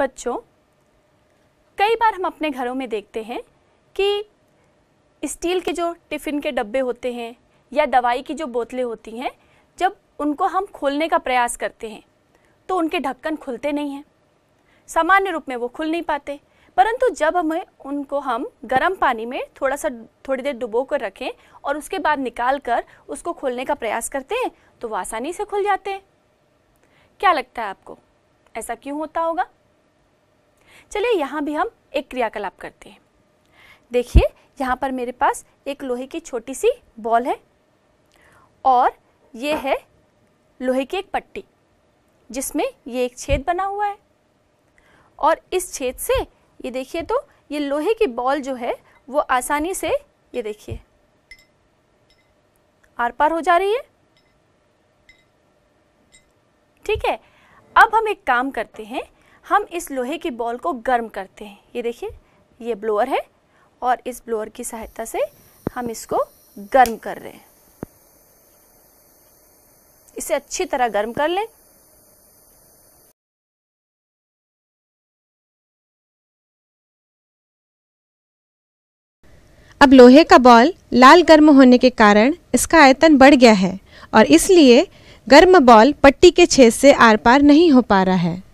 बच्चों कई बार हम अपने घरों में देखते हैं कि स्टील के जो टिफ़िन के डब्बे होते हैं या दवाई की जो बोतलें होती हैं जब उनको हम खोलने का प्रयास करते हैं तो उनके ढक्कन खुलते नहीं हैं सामान्य रूप में वो खुल नहीं पाते परंतु जब हमें उनको हम गर्म पानी में थोड़ा सा थोड़ी देर डुबो कर रखें और उसके बाद निकाल कर उसको खोलने का प्रयास करते हैं तो वो आसानी से खुल जाते हैं क्या लगता है आपको ऐसा क्यों होता होगा चलिए यहाँ भी हम एक क्रियाकलाप करते हैं देखिए यहाँ पर मेरे पास एक लोहे की छोटी सी बॉल है और ये है लोहे की एक पट्टी जिसमें ये एक छेद बना हुआ है और इस छेद से ये देखिए तो ये लोहे की बॉल जो है वो आसानी से ये देखिए आर पार हो जा रही है ठीक है अब हम एक काम करते हैं हम इस लोहे की बॉल को गर्म करते हैं ये देखिए ये ब्लोअर है और इस ब्लोअर की सहायता से हम इसको गर्म कर रहे हैं इसे अच्छी तरह गर्म कर लें अब लोहे का बॉल लाल गर्म होने के कारण इसका आयतन बढ़ गया है और इसलिए गर्म बॉल पट्टी के छेद से आर पार नहीं हो पा रहा है